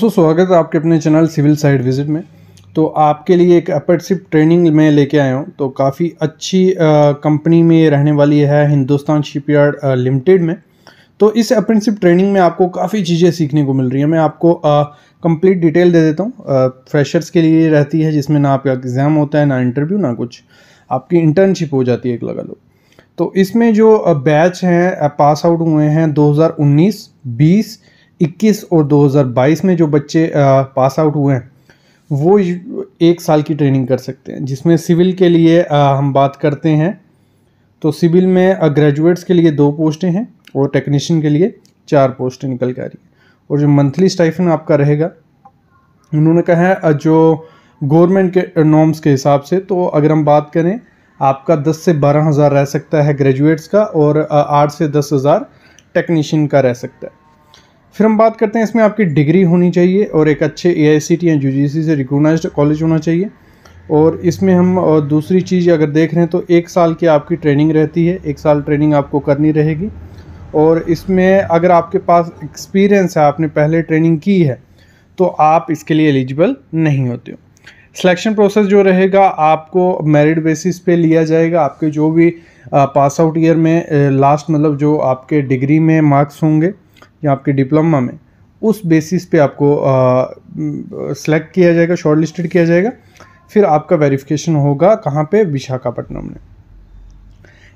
दोस्तों स्वागत है आपके अपने चैनल सिविल साइड विजिट में तो आपके लिए एक अपरशिप ट्रेनिंग में लेके आया हूँ तो काफ़ी अच्छी कंपनी में रहने वाली है हिंदुस्तान शिपयार्ड लिमिटेड में तो इस अप्रेंटिसिप ट्रेनिंग में आपको काफ़ी चीज़ें सीखने को मिल रही है मैं आपको कंप्लीट डिटेल दे देता हूँ फ्रेशर्स के लिए रहती है जिसमें ना आपका एग्ज़ाम होता है ना इंटरव्यू ना कुछ आपकी इंटर्नशिप हो जाती है एक लगा लो तो इसमें जो बैच हैं पास आउट हुए हैं 2019, 20 2021 और 2022 में जो बच्चे पास आउट हुए हैं वो एक साल की ट्रेनिंग कर सकते हैं जिसमें सिविल के लिए हम बात करते हैं तो सिविल में ग्रेजुएट्स के लिए दो पोस्टें हैं और टेक्नीशियन के लिए चार पोस्टें निकल के आ रही हैं और जो मंथली स्टाइफन आपका रहेगा उन्होंने कहा है जो गवर्नमेंट के नॉर्म्स के हिसाब से तो अगर हम बात करें आपका दस से बारह हज़ार रह सकता है ग्रेजुएट्स का और आठ से दस हज़ार टेक्नीशियन का रह सकता है फिर हम बात करते हैं इसमें आपकी डिग्री होनी चाहिए और एक अच्छे ए आई सी टी या यू जी सी से रिकोगनाइज कॉलेज होना चाहिए और इसमें हम और दूसरी चीज़ अगर देख रहे हैं तो एक साल की आपकी ट्रेनिंग रहती है एक साल ट्रेनिंग आपको करनी रहेगी और इसमें अगर आपके पास एक्सपीरियंस है आपने पहले ट्रेनिंग की है तो आप इसके लिए एलिजिबल नहीं होते हो सिलेक्शन प्रोसेस जो रहेगा आपको मेरिट बेसिस पे लिया जाएगा आपके जो भी पास आउट ईयर में लास्ट मतलब जो आपके डिग्री में मार्क्स होंगे या आपके डिप्लोमा में उस बेसिस पे आपको सेलेक्ट किया जाएगा शॉर्ट लिस्टेड किया जाएगा फिर आपका वेरिफिकेशन होगा कहाँ पे विशाखापट्टनम में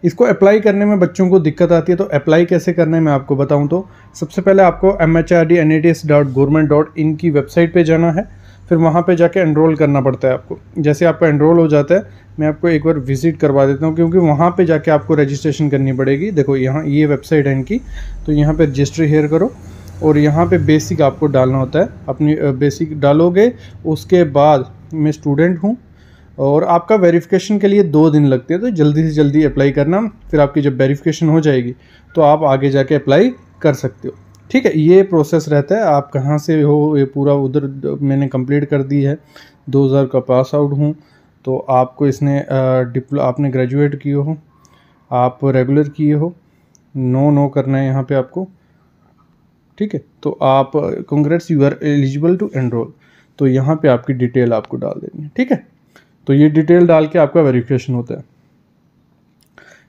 इसको अप्लाई करने में बच्चों को दिक्कत आती है तो अप्लाई कैसे करना है मैं आपको बताऊँ तो सबसे पहले आपको M H R D N A T S dot government dot in की वेबसाइट पर जाना है फिर वहाँ पे जाके एनरोल करना पड़ता है आपको जैसे आपका एनरोल हो जाता है मैं आपको एक बार विज़िट करवा देता हूँ क्योंकि वहाँ पे जाके आपको रजिस्ट्रेशन करनी पड़ेगी देखो यहाँ ये वेबसाइट है इनकी तो यहाँ पे रजिस्ट्री हेयर करो और यहाँ पे बेसिक आपको डालना होता है अपनी बेसिक डालोगे उसके बाद मैं स्टूडेंट हूँ और आपका वेरीफ़िकेशन के लिए दो दिन लगते हैं तो जल्दी से जल्दी अप्लाई करना फिर आपकी जब वेरीफ़िकेशन हो जाएगी तो आप आगे जाके अप्लाई कर सकते हो ठीक है ये प्रोसेस रहता है आप कहाँ से हो ये पूरा उधर मैंने कंप्लीट कर दी है 2000 का पास आउट हूँ तो आपको इसने डिप्लो आपने ग्रेजुएट किए हो आप रेगुलर किए हो नो नो करना है यहाँ पे आपको ठीक है तो आप congrats you are eligible to enrol तो यहाँ पे आपकी डिटेल आपको डाल देनी है ठीक है तो ये डिटेल डाल के आपका वेरिफिकेशन होता है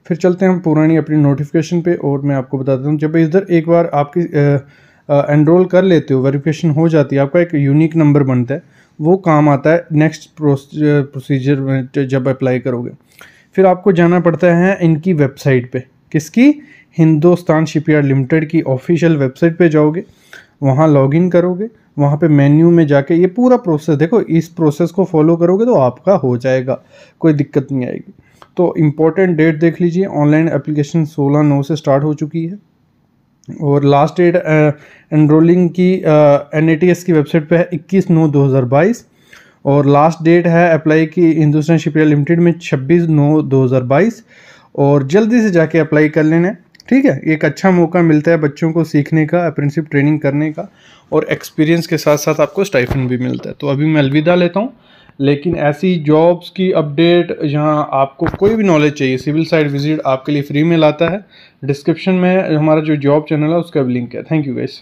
फिर चलते हैं हम पुरानी अपनी नोटिफिकेशन पे और मैं आपको बताता हूँ जब इधर एक बार आपकी एनरोल कर लेते हो वेरिफिकेशन हो जाती है आपका एक यूनिक नंबर बनता है वो काम आता है नेक्स्ट प्रोसीजर में जब अप्लाई करोगे फिर आपको जाना पड़ता है इनकी वेबसाइट पे किसकी हिंदुस्तान शिपयार्ड लिमिटेड की ऑफिशियल वेबसाइट पे जाओगे वहाँ लॉगिन करोगे वहाँ पे मेन्यू में जाके ये पूरा प्रोसेस देखो इस प्रोसेस को फॉलो करोगे तो आपका हो जाएगा कोई दिक्कत नहीं आएगी तो इम्पोर्टेंट डेट देख लीजिए ऑनलाइन एप्लीकेशन सोलह नौ से स्टार्ट हो चुकी है और लास्ट डेट एनरोलिंग की एन की वेबसाइट पे है इक्कीस नौ दो हज़ार बाईस और लास्ट डेट है अप्लाई की हिंदुस्तान शिपयार्ड लिमिटेड में छब्बीस नौ दो हज़ार बाईस और जल्दी से जाके अप्लाई कर लेना ठीक है एक अच्छा मौका मिलता है बच्चों को सीखने का अप्रेंसिप ट्रेनिंग करने का और एक्सपीरियंस के साथ साथ आपको स्टाइफन भी मिलता है तो अभी मैं अलविदा लेता हूँ लेकिन ऐसी जॉब्स की अपडेट यहाँ आपको कोई भी नॉलेज चाहिए सिविल साइड विजिट आपके लिए फ्री में लाता है डिस्क्रिप्शन में हमारा जो जॉब चैनल है उसका भी लिंक है थैंक यू गाइस